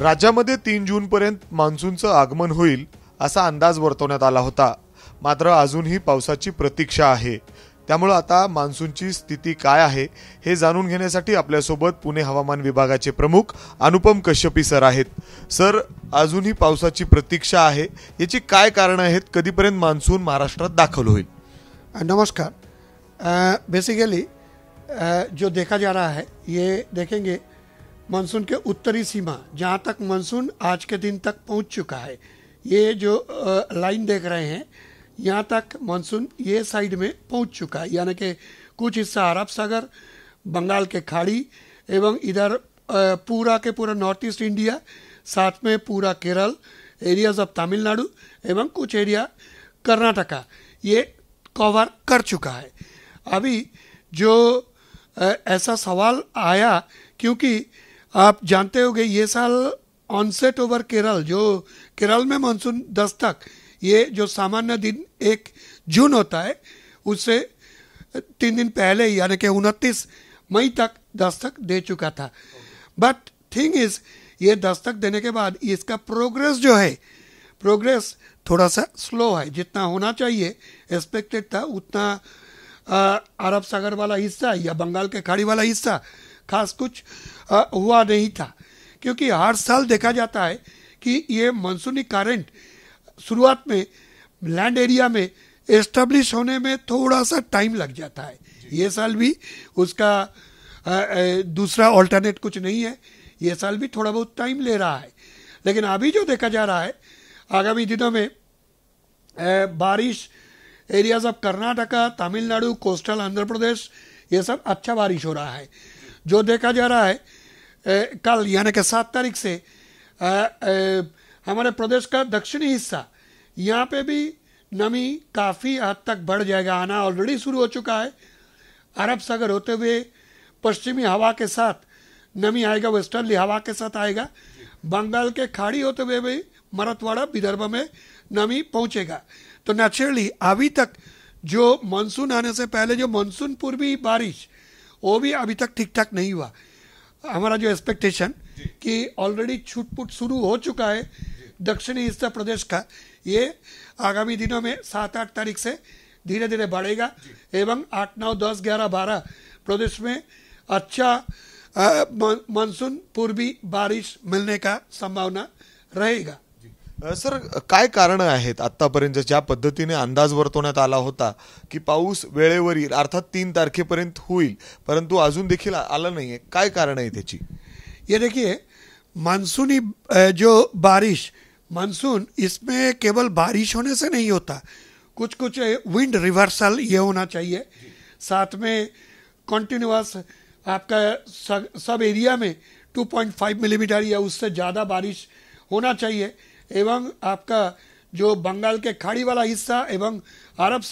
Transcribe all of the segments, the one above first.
राज्यामध्ये तीन जूनपर्यंत मान्सूनचं आगमन होईल असा अंदाज वर्तवण्यात आला होता मात्र अजूनही पावसाची प्रतीक्षा आहे त्यामुळं आता मान्सूनची स्थिती काय आहे हे जाणून घेण्यासाठी आपल्यासोबत पुणे हवामान विभागाचे प्रमुख अनुपम कश्यपी सर आहेत सर अजूनही पावसाची प्रतीक्षा आहे याची काय कारणं आहेत कधीपर्यंत मान्सून महाराष्ट्रात दाखल होईल नमस्कार बेसिकली जो देखा जा रहा है ये देखेंगे मानसून के उत्तरी सीमा जहाँ तक मानसून आज के दिन तक पहुँच चुका है ये जो लाइन देख रहे हैं यहाँ तक मानसून ये साइड में पहुँच चुका है यानी कि कुछ हिस्सा अरब सागर बंगाल के खाड़ी एवं इधर पूरा के पूरा नॉर्थ ईस्ट इंडिया साथ में पूरा केरल एरियाज ऑफ तमिलनाडु एवं कुछ एरिया कर्नाटका ये कवर कर चुका है अभी जो ऐसा सवाल आया क्योंकि आप जानते होंगे ये साल ऑनसेट ओवर केरल जो केरल में मानसून दस तक ये जो सामान्य दिन एक जून होता है उससे तीन दिन पहले यानी कि उनतीस मई तक दस्तक दे चुका था बट थिंग इज ये दस्तक देने के बाद इसका प्रोग्रेस जो है प्रोग्रेस थोड़ा सा स्लो है जितना होना चाहिए एक्सपेक्टेड था उतना अरब सागर वाला हिस्सा या बंगाल के खाड़ी वाला हिस्सा खास कुछ हुआ नहीं था क्योंकि हर साल देखा जाता है कि ये मानसूनी करंट शुरुआत में लैंड एरिया में एस्टेब्लिश होने में थोड़ा सा टाइम लग जाता है ये साल भी उसका दूसरा ऑल्टरनेट कुछ नहीं है ये साल भी थोड़ा बहुत टाइम ले रहा है लेकिन अभी जो देखा जा रहा है आगामी दिनों में बारिश areas of Karnataka Tamil Nadu coastal Andhra Pradesh ये सब अच्छा बारिश हो रहा है जो देखा जा रहा है ए, कल यानी कि सात तारीख से आ, ए, हमारे प्रदेश का दक्षिणी हिस्सा यहाँ पे भी नमी काफ़ी हद तक बढ़ जाएगा आना ऑलरेडी शुरू हो चुका है अरब सागर होते हुए पश्चिमी हवा के साथ नमी आएगा वेस्टर्नली हवा के साथ आएगा बंगाल के खाड़ी होते हुए भी मरतवाड़ा विदर्भ में नमी पहुंचेगा तो नेचुरली अभी तक जो मानसून आने से पहले जो मानसून पूर्वी बारिश वो भी अभी तक ठीक ठाक नहीं हुआ हमारा जो एक्सपेक्टेशन कि ऑलरेडी छुटपुट शुरू हो चुका है दक्षिणी हिस्सा प्रदेश का ये आगामी दिनों में सात आठ तारीख से धीरे धीरे बढ़ेगा एवं आठ नौ दस ग्यारह बारह प्रदेश में अच्छा मानसून पूर्वी बारिश मिलने का संभावना रहेगा सर काय कारण आहेत आतापर्यंत ज्या पद्धतीने अंदाज वर्तवण्यात आला होता की पाऊस वेळेवर येईल अर्थात तीन तारखेपर्यंत होईल परंतु अजून देखील आला नहीं है काय कारण है त्याची ये देखिए मानसूनी जो बारिश मानसून इसमें केवल बारिश होने से नहीं होता कुछ कुछ विंड रिवर्सल ये होना चाहिए साथ में कॉन्टीन्यूस आपका सब, सब एरिया में 2.5 मिलीमीटर या उससे ज़्यादा बारिश होना चाहिए एवं आपका जो बंगाल के खाड़ी वाला हिस्सा एवं अरब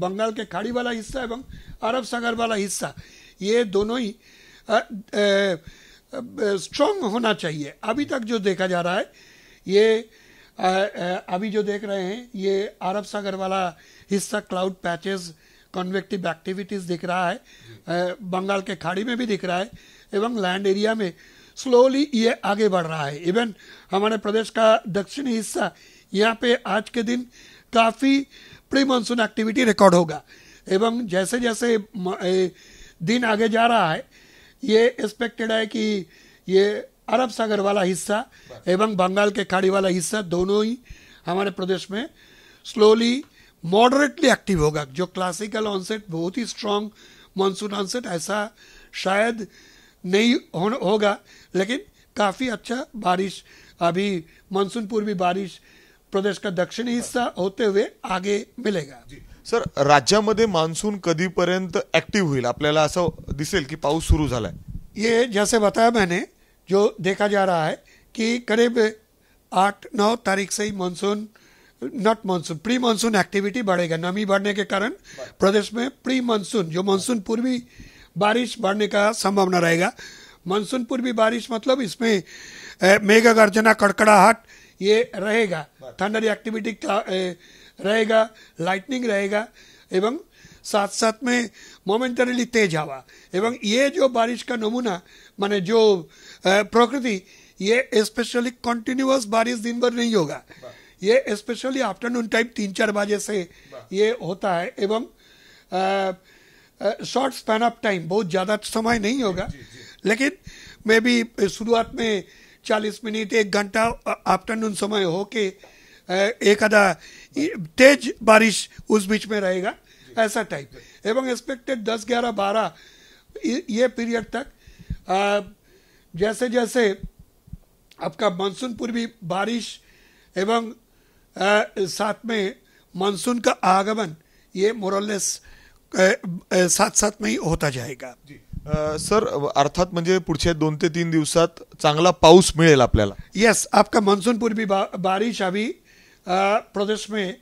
बंगाल के खाड़ी वाला हिस्सा एवं अरब सागर वाला हिस्सा ये दोनों ही स्ट्रांग होना चाहिए अभी तक जो देखा जा रहा है ये आ, आ, अभी जो देख रहे हैं ये अरब सागर वाला हिस्सा क्लाउड पैचेस कन्वेक्टिव एक्टिविटीज दिख रहा है बंगाल के खाड़ी में भी दिख रहा है एवं लैंड एरिया में स्लोली ये आगे बढ़ रहा है इवन हमारे प्रदेश का दक्षिणी हिस्सा यहाँ पे आज के दिन काफ़ी प्री मानसून एक्टिविटी रिकॉर्ड होगा एवं जैसे जैसे दिन आगे जा रहा है ये एक्सपेक्टेड है कि ये अरब सागर वाला हिस्सा एवं बंगाल के खाड़ी वाला हिस्सा दोनों ही हमारे प्रदेश में स्लोली मॉडरेटली एक्टिव होगा जो क्लासिकल ऑनसेट बहुत ही स्ट्रांग मानसून ऑनसेट ऐसा शायद नहीं हो, होगा लेकिन काफ़ी अच्छा बारिश अभी मानसून पूर्वी बारिश प्रदेश का दक्षिणी हिस्सा होते हुए आगे मिलेगा राज्य मध्य मानसून कभी पर्यत एक्टिव हुई अपने दिसेल की पाउस शुरू ये जैसे बताया मैंने जो देखा जा रहा है कि करीब आठ नौ तारीख से ही monsoon not monsoon pre monsoon activity बढ़ेगा नमी बढ़ने के कारण प्रदेश में प्री मानसून जो मानसून पूर्वी बारिश बढ़ने का संभावना रहेगा मानसून पूर्वी बारिश मतलब इसमें मेघ गर्जना कड़कड़ाहट ये रहेगा थंडर एक्टिविटी रहेगा लाइटनिंग रहेगा एवं साथ साथ में मोमेंटरली तेज हवा एवं ये जो बारिश का नमूना माने जो प्रकृति ये स्पेशली कंटिन्यूस बारिश दिन भर नहीं होगा ये स्पेशली आफ्टरनून टाइम तीन चार बजे से ये होता है एवं आ, शॉर्ट स्पैन ऑफ टाइम बहुत ज़्यादा तो समय नहीं होगा लेकिन मे भी शुरुआत में चालीस मिनट एक घंटा आफ्टरनून समय हो के एक आधा तेज बारिश उस बीच में रहेगा ऐसा टाइप एवं एक्सपेक्टेड दस ग्यारह बारह ये पीरियड तक जैसे जैसे आपका मानसून पूर्वी बारिश एवं साथ में मानसून का आगमन ये मोरलेस साथ साथ में होता जाएगा आ, सर अर्थात म्हणजे पुढच्या दोन ते तीन दिवसात चांगला पाऊस मिळेल आपल्याला यस आपका मानसून पूर्वी बा, बारिश अभी प्रदेश में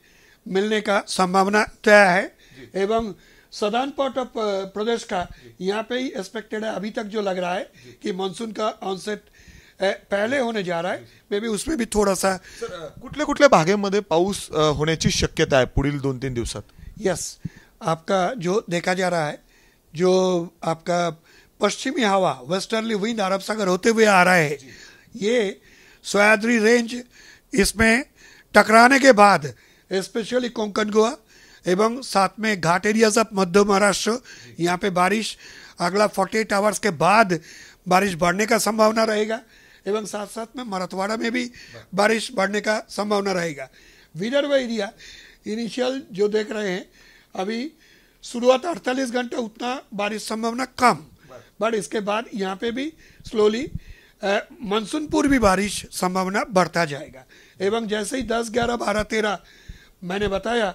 मिलने का संभावना तय है एवं सदान पार्ट ऑफ प्रदेश का यहाँ पे ही एक्सपेक्टेड है अभी तक जो लग रहा है कि मानसून का ऑनसेट पहले होने जा रहा है मे बी उसमें भी थोड़ा थोडासा कुठल्या कुठल्या भागेमध्ये पाऊस होण्याची शक्यता आहे पुढील दोन तीन दिवसात यस आपका जो देखा जा रहा है जो आपका पश्चिमी हवा वेस्टर्नली विंड अरब सागर होते हुए आ रहा है ये सोयाद्री रेंज इसमें टकराने के बाद स्पेशली कोंकण गोवा एवं साथ में घाट एरियाज ऑफ मध्य महाराष्ट्र यहाँ पे बारिश अगला 48 आवर्स के बाद बारिश बढ़ने का संभावना रहेगा एवं साथ साथ में मराठवाड़ा में भी बारिश बढ़ने का संभावना रहेगा विदर्भ एरिया इनिशियल जो देख रहे हैं अभी शुरुआत 48 घंटे उतना बारिश संभावना कम बट इसके बाद यहाँ पे भी स्लोली मानसून पूर्वी बारिश संभावना बढ़ता जाएगा एवं जैसे ही 10, ग्यारह बारह 13 मैंने बताया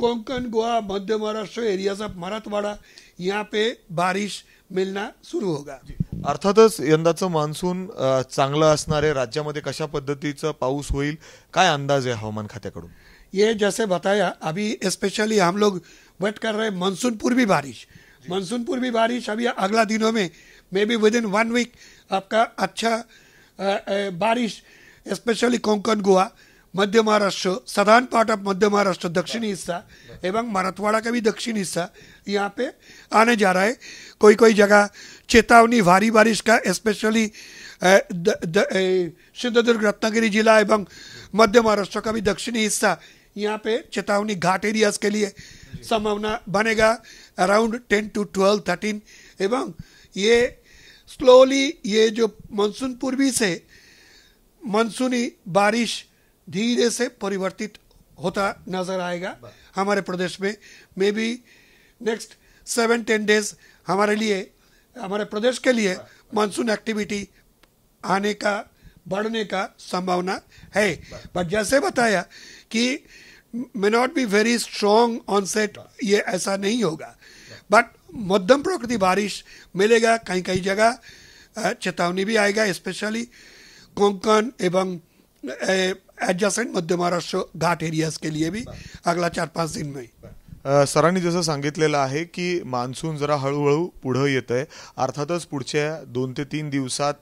कोंकण गोवा मध्य महाराष्ट्र एरिया सब मराठवाड़ा यहाँ पे बारिश मिलना शुरू होगा अर्थातच यंदाचं मॉन्सून चांगलं राज्य मध्य कशा पद्धति पाऊस होईल काय अंदाज है हवान खात्याकडून ये जैसे बताया अभी स्पेशली हम लोग वेट कर रहे मानसून पूर्वी बारिश मानसून पूर्वी बारिश अभी अगला दिनों में may be within one week आपका अच्छा बारिश स्पेशली कोंकण गोवा मध्य महाराष्ट्र साधारण पार्ट ऑफ मध्य महाराष्ट्र दक्षिणी हिस्सा एवं मराठवाड़ा का भी दक्षिण हिस्सा यहाँ पे आने जा रहा है कोई कोई जगह चेतावनी भारी बारिश का स्पेशली सिद्धदुर्ग रत्नागिरी जिला एवं मध्य महाराष्ट्र का भी दक्षिणी हिस्सा यहाँ पे चेतावनी घाट एरियाज के लिए संभावना बनेगा around ten to twelve thirteen एवं ये स्लोली ये जो मानसून पूर्वी से मानसूनी बारिश धीरे से परिवर्तित होता नजर आएगा हमारे प्रदेश में may be next seven ten days हमारे लिए हमारे प्रदेश के लिए मानसून एक्टिविटी आने का बढ़ने का संभावना है बट जैसे बताया कि may not be very strong onset ये ऐसा नहीं होगा बट मध्यम प्रकृति बारिश मिलेगा कहीं कहीं जगह चेतावनी भी आएगा स्पेशली कोंकण एवं एडजस्टेंट मध्य महाराष्ट्र घाट एरियाज के लिए भी अगला चार पाँच दिन में सरांनी जसं सांगितलेलं आहे की मान्सून जरा हळूहळू पुढं येतं आहे अर्थातच पुढच्या दोन ते तीन दिवसात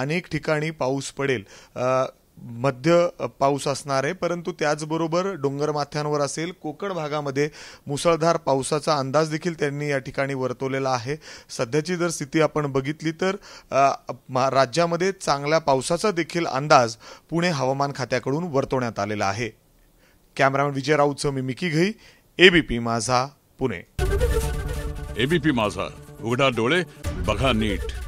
अनेक ठिकाणी पाऊस पडेल मध्य पाऊस असणार आहे परंतु त्याचबरोबर डोंगरमाथ्यांवर असेल कोकण भागामध्ये मुसळधार पावसाचा अंदाज देखील त्यांनी या ठिकाणी वर्तवलेला आहे सध्याची जर स्थिती आपण बघितली तर राज्यामध्ये चांगल्या पावसाचा देखील अंदाज पुणे हवामान खात्याकडून वर्तवण्यात आलेला आहे कॅमेरामॅन विजय राऊतचं मी मिकी घई एबीपी माझा पुणे एबीपी माझा उघडा डोळे बघा नीट